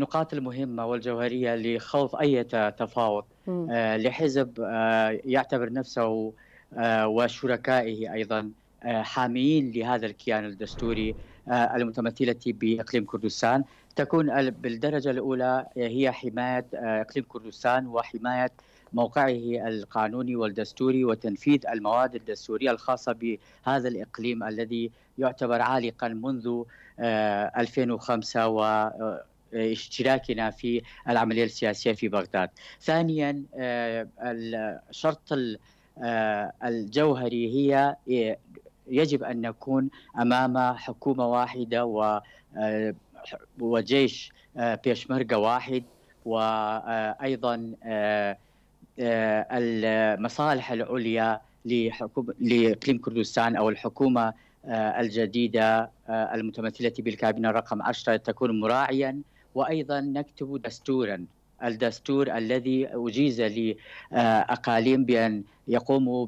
النقاط المهمة والجوهرية لخوض أي تفاوض آه، لحزب آه، يعتبر نفسه آه، وشركائه أيضا حاميين لهذا الكيان الدستوري المتمثلة بإقليم كردستان تكون بالدرجة الأولى هي حماية إقليم كردستان وحماية موقعه القانوني والدستوري وتنفيذ المواد الدستورية الخاصة بهذا الإقليم الذي يعتبر عالقا منذ 2005 و آه، اشتراكنا في العمليه السياسيه في بغداد. ثانيا آه، الشرط آه، الجوهري هي يجب ان نكون امام حكومه واحده و وجيش بيشمركه واحد وايضا المصالح العليا لحكومه لاقليم كردستان او الحكومه الجديده المتمثله بالكابينه رقم 10 تكون مراعيا وايضا نكتب دستورا الدستور الذي أجيز لأقاليم بأن يقوموا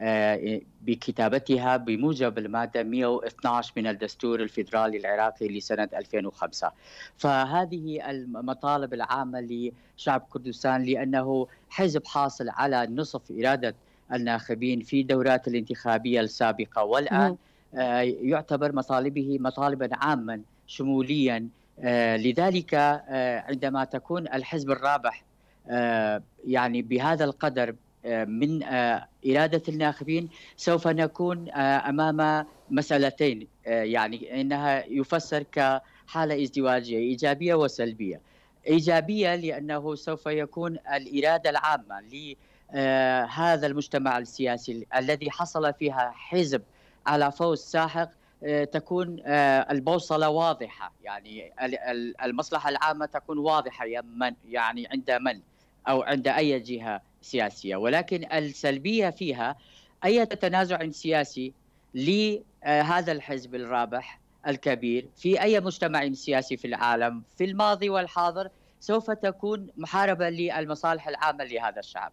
آه، بكتابتها بموجب المادة 112 من الدستور الفيدرالي العراقي لسنة 2005 فهذه المطالب العامة لشعب كردستان لأنه حزب حاصل على نصف إرادة الناخبين في دورات الانتخابية السابقة والآن آه، يعتبر مطالبه مطالبا عاما شموليا آه، لذلك آه، عندما تكون الحزب الرابح آه، يعني بهذا القدر من إرادة الناخبين سوف نكون أمام مسألتين يعني إنها يفسر كحالة ازدواجية إيجابية وسلبية إيجابية لأنه سوف يكون الإرادة العامة لهذا المجتمع السياسي الذي حصل فيها حزب على فوز ساحق تكون آه، البوصله واضحه يعني المصلحه العامه تكون واضحه يعني عند من او عند اي جهه سياسيه ولكن السلبيه فيها اي تنازع سياسي لهذا آه، الحزب الرابح الكبير في اي مجتمع سياسي في العالم في الماضي والحاضر سوف تكون محاربه للمصالح العامه لهذا الشعب